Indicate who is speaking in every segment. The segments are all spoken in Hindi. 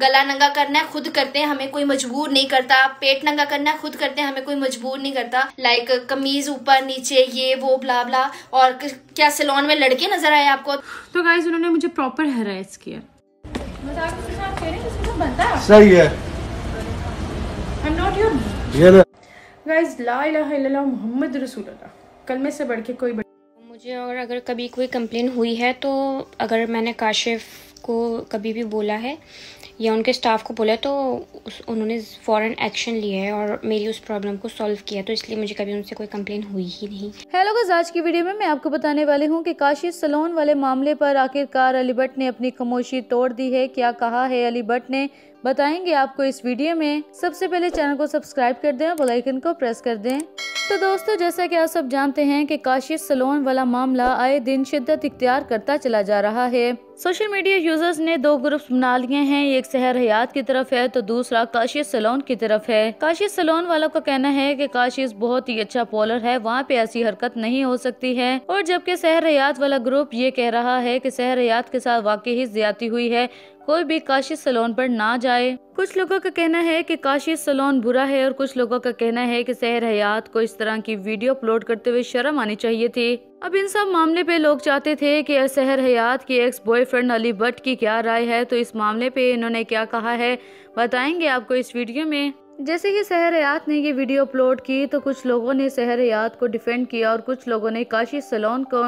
Speaker 1: गला नंगा करना है खुद करते हैं हमें कोई मजबूर नहीं करता पेट नंगा करना है खुद करते हैं हमें कोई मजबूर नहीं करता लाइक कमीज ऊपर नीचे ये वो ब्ला ब्ला और क्या सिलोन में लड़के नजर आए आपको तो गाइज उन्होंने मुझे प्रॉपर हेरास किया मोहम्मद कल में से बढ़ के कोई मुझे और अगर कभी कोई कंप्लेन हुई है तो अगर मैंने काशिफ को कभी भी बोला है या उनके स्टाफ को बोला है तो उस उन्होंने फॉरन एक्शन लिया है और मेरी उस प्रॉब्लम को सॉल्व किया तो इसलिए मुझे कभी उनसे कोई कंप्लेन हुई ही नहीं हेलो गज आज की वीडियो में मैं आपको बताने वाली हूँ कि काशी सलोन वाले मामले पर आखिरकार अली भट्ट ने अपनी खामोशी तोड़ दी है क्या कहा है अली भट्ट ने बताएंगे आपको इस वीडियो में सबसे पहले चैनल को सब्सक्राइब कर दें और आइकन को प्रेस कर दें तो दोस्तों जैसा कि आप सब जानते हैं कि काशिश सलोन वाला मामला आए दिन शिद्दत इख्तियार करता चला जा रहा है सोशल मीडिया यूजर्स ने दो ग्रुप्स बना लिए हैं एक शहर हयात की तरफ है तो दूसरा काशिश सलोन की तरफ है काशिश सलोन वालों का कहना है कि काशिश बहुत ही अच्छा पॉलर है वहाँ पे ऐसी हरकत नहीं हो सकती है और जबकि शहर हयात वाला ग्रुप ये कह रहा है की सहर हयात के साथ वाकई ही ज्यादा हुई है कोई भी काशी सलोन पर ना जाए कुछ लोगों का कहना है कि काशी सलोन बुरा है और कुछ लोगों का कहना है कि शहर हयात को इस तरह की वीडियो अपलोड करते हुए शर्म आनी चाहिए थी अब इन सब मामले पे लोग चाहते थे कि शहर हयात की एक्स बॉयफ्रेंड अली भट्ट की क्या राय है तो इस मामले पे इन्होंने क्या कहा है बताएंगे आपको इस वीडियो में जैसे कि शहर हयात ने ये वीडियो अपलोड की तो कुछ लोगों ने शहर हयात को डिफेंड किया और कुछ लोगों ने काशी सलोन को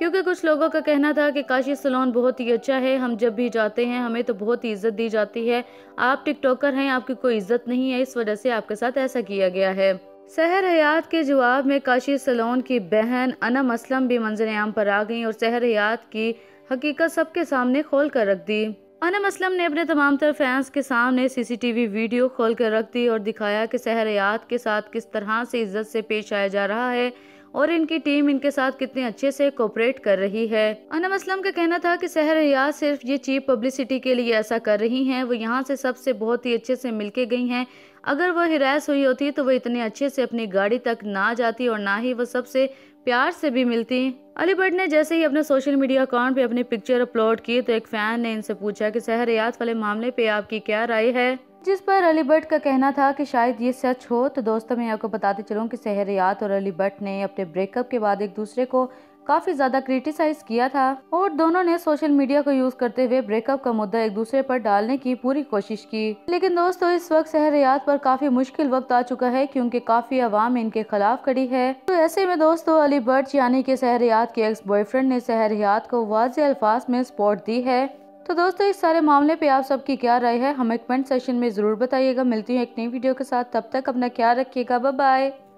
Speaker 1: क्योंकि कुछ लोगों का कहना था कि काशी सलोन बहुत ही अच्छा है हम जब भी जाते हैं हमें तो बहुत ही इज्जत दी जाती है आप टिकटॉकर हैं आपकी कोई इज्जत नहीं है इस वजह से आपके साथ ऐसा किया गया है सहर हयात के जवाब में काशी सलोन की बहन अनम असलम भी मंजर आम पर आ गई और सहर हयात की हकीकत सबके सामने खोल कर रख दी अनम असलम ने अपने तमाम तर फैंस के सामने सीसीटीवी वीडियो खोल कर रख दी और दिखाया कि हयात के साथ किस तरह से इज्जत से पेश आया जा रहा है और इनकी टीम इनके साथ कितने अच्छे से कोऑपरेट कर रही है अनम असलम का कहना था कि सहर रियाज सिर्फ ये चीप पब्लिसिटी के लिए ऐसा कर रही हैं वो यहाँ से सबसे बहुत ही अच्छे से मिलके गई हैं अगर वो हिरास हुई होती तो वो इतने अच्छे से अपनी गाड़ी तक ना जाती और ना ही वो सबसे प्यार से भी मिलती अली भट्ट ने जैसे ही अपने सोशल मीडिया अकाउंट पे अपनी पिक्चर अपलोड की तो एक फैन ने इनसे पूछा कि सहर रियाज वाले मामले पे आपकी क्या राय है जिस पर अली भट्ट का कहना था कि शायद ये सच हो तो दोस्तों मैं आपको बताते चलूँ कि सहरियात और अली भट्ट ने अपने ब्रेकअप के बाद एक दूसरे को काफ़ी ज़्यादा क्रिटिसाइज़ किया था और दोनों ने सोशल मीडिया को यूज़ करते हुए ब्रेकअप का मुद्दा एक दूसरे पर डालने की पूरी कोशिश की लेकिन दोस्तों इस वक्त सहरियात पर काफ़ी मुश्किल वक्त आ चुका है क्योंकि काफ़ी आवाम इनके खिलाफ खड़ी है तो ऐसे में दोस्तों अली बर्ट यानी कि सहरियात के एक्स बॉयफ्रेंड ने सहरियात को वाज अल्फाज में सपोर्ट दी है तो दोस्तों इस सारे मामले पे आप सबकी क्या राय है हमें कमेंट सेशन में ज़रूर बताइएगा मिलती हूँ एक नई वीडियो के साथ तब तक अपना क्या रखिएगा बाय